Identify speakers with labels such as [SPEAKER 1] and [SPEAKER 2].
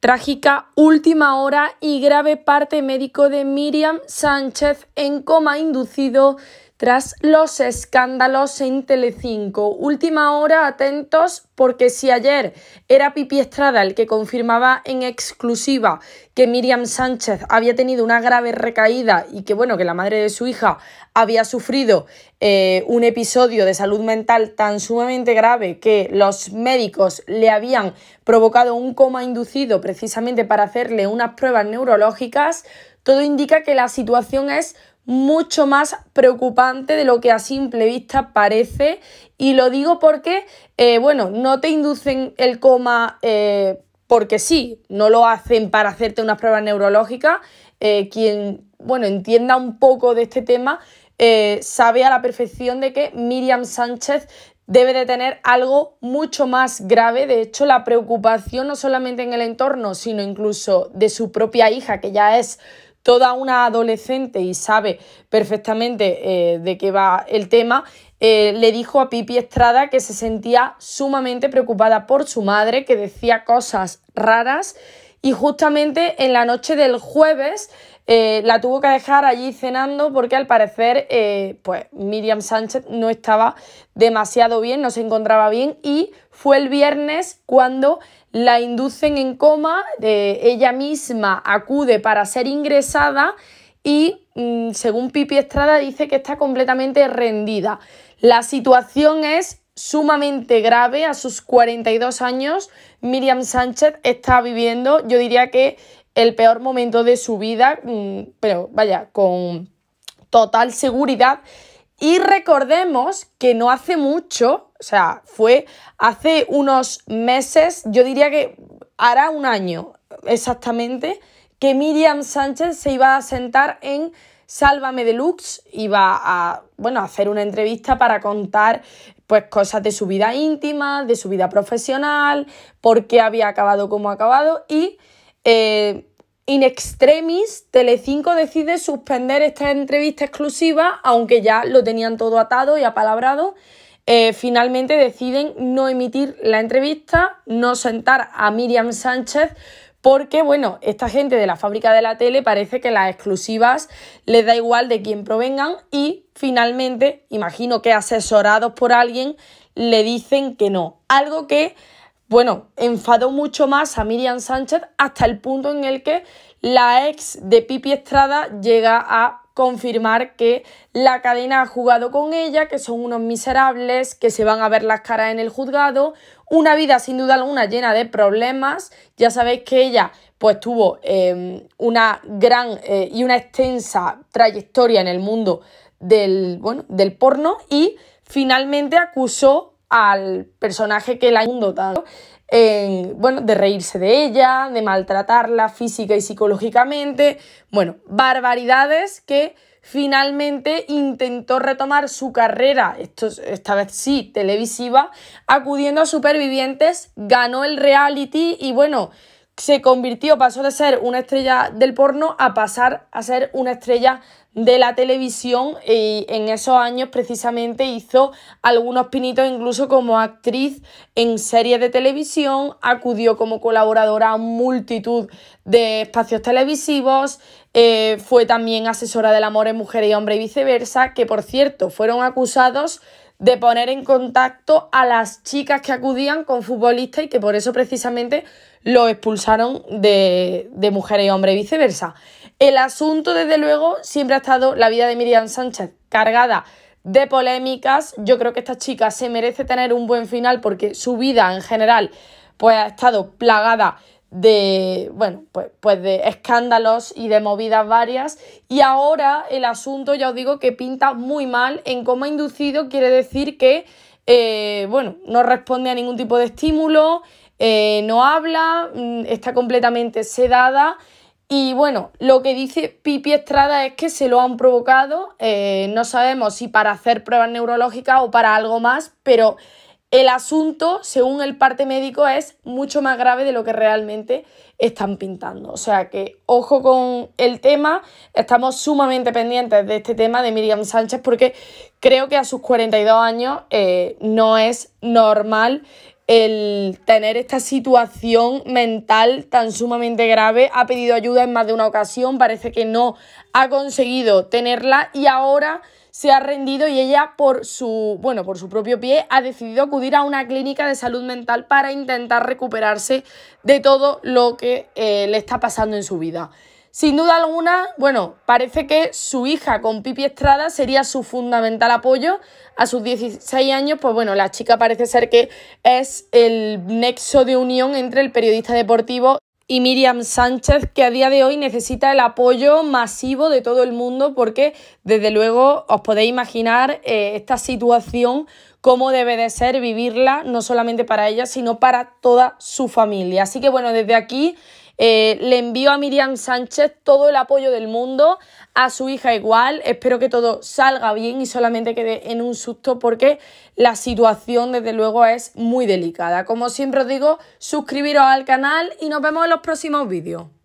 [SPEAKER 1] Trágica última hora y grave parte médico de Miriam Sánchez en coma inducido tras los escándalos en Telecinco, última hora, atentos, porque si ayer era Pipi Estrada el que confirmaba en exclusiva que Miriam Sánchez había tenido una grave recaída y que bueno, que la madre de su hija había sufrido eh, un episodio de salud mental tan sumamente grave que los médicos le habían provocado un coma inducido precisamente para hacerle unas pruebas neurológicas, todo indica que la situación es mucho más preocupante de lo que a simple vista parece. Y lo digo porque, eh, bueno, no te inducen el coma eh, porque sí, no lo hacen para hacerte unas pruebas neurológicas. Eh, quien, bueno, entienda un poco de este tema, sabe a la perfección de que Miriam Sánchez debe de tener algo mucho más grave. De hecho, la preocupación no solamente en el entorno, sino incluso de su propia hija, que ya es toda una adolescente y sabe perfectamente eh, de qué va el tema, eh, le dijo a Pipi Estrada que se sentía sumamente preocupada por su madre, que decía cosas raras. Y justamente en la noche del jueves eh, la tuvo que dejar allí cenando porque al parecer eh, pues Miriam Sánchez no estaba demasiado bien, no se encontraba bien y fue el viernes cuando la inducen en coma, eh, ella misma acude para ser ingresada y mm, según Pipi Estrada dice que está completamente rendida. La situación es sumamente grave. A sus 42 años, Miriam Sánchez está viviendo, yo diría que el peor momento de su vida, mm, pero vaya, con total seguridad. Y recordemos que no hace mucho, o sea, fue hace unos meses, yo diría que hará un año exactamente, que Miriam Sánchez se iba a sentar en Sálvame Deluxe, iba a, bueno, hacer una entrevista para contar pues cosas de su vida íntima, de su vida profesional, por qué había acabado como ha acabado y eh, in extremis, Telecinco decide suspender esta entrevista exclusiva, aunque ya lo tenían todo atado y apalabrado. Eh, finalmente deciden no emitir la entrevista, no sentar a Miriam Sánchez, porque, bueno, esta gente de la fábrica de la tele parece que las exclusivas les da igual de quién provengan y finalmente, imagino que asesorados por alguien, le dicen que no. Algo que bueno, enfadó mucho más a Miriam Sánchez hasta el punto en el que la ex de Pipi Estrada llega a confirmar que la cadena ha jugado con ella, que son unos miserables, que se van a ver las caras en el juzgado, una vida sin duda alguna llena de problemas, ya sabéis que ella pues tuvo em, una gran eh, y una extensa trayectoria en el mundo del, del porno y finalmente acusó al personaje que la han dotado. bueno, de reírse de ella, de maltratarla física y psicológicamente, bueno, barbaridades que finalmente intentó retomar su carrera, esto, esta vez sí, televisiva, acudiendo a supervivientes, ganó el reality y bueno, se convirtió, pasó de ser una estrella del porno a pasar a ser una estrella de la televisión y en esos años precisamente hizo algunos pinitos incluso como actriz en series de televisión, acudió como colaboradora a multitud de espacios televisivos, eh, fue también asesora del amor en mujer y hombre y viceversa, que por cierto fueron acusados de poner en contacto a las chicas que acudían con futbolistas y que por eso precisamente lo expulsaron de, de y Hombre y viceversa. El asunto, desde luego, siempre ha estado la vida de Miriam Sánchez cargada de polémicas. Yo creo que esta chica se merece tener un buen final porque su vida en general pues, ha estado plagada de, bueno, pues, pues de escándalos y de movidas varias. Y ahora el asunto, ya os digo, que pinta muy mal en ha inducido, quiere decir que, eh, bueno, no responde a ningún tipo de estímulo, eh, no habla, mm, está completamente sedada. Y bueno, lo que dice Pipi Estrada es que se lo han provocado, eh, no sabemos si para hacer pruebas neurológicas o para algo más, pero el asunto, según el parte médico, es mucho más grave de lo que realmente están pintando. O sea que ojo con el tema, estamos sumamente pendientes de este tema de Miriam Sánchez porque creo que a sus 42 años eh, no es normal el tener esta situación mental tan sumamente grave. Ha pedido ayuda en más de una ocasión, parece que no ha conseguido tenerla y ahora se ha rendido y ella por su, bueno, por su propio pie ha decidido acudir a una clínica de salud mental para intentar recuperarse de todo lo que eh, le está pasando en su vida. Sin duda alguna, bueno, parece que su hija con Pipi Estrada sería su fundamental apoyo a sus 16 años. Pues bueno, la chica parece ser que es el nexo de unión entre el periodista deportivo y Miriam Sánchez, que a día de hoy necesita el apoyo masivo de todo el mundo, porque desde luego os podéis imaginar eh, esta situación, cómo debe de ser vivirla, no solamente para ella, sino para toda su familia. Así que bueno, desde aquí eh, le envío a Miriam Sánchez todo el apoyo del mundo, a su hija igual. Espero que todo salga bien y solamente quede en un susto porque la situación desde luego es muy delicada. Como siempre os digo, suscribiros al canal y nos vemos en los próximos vídeos.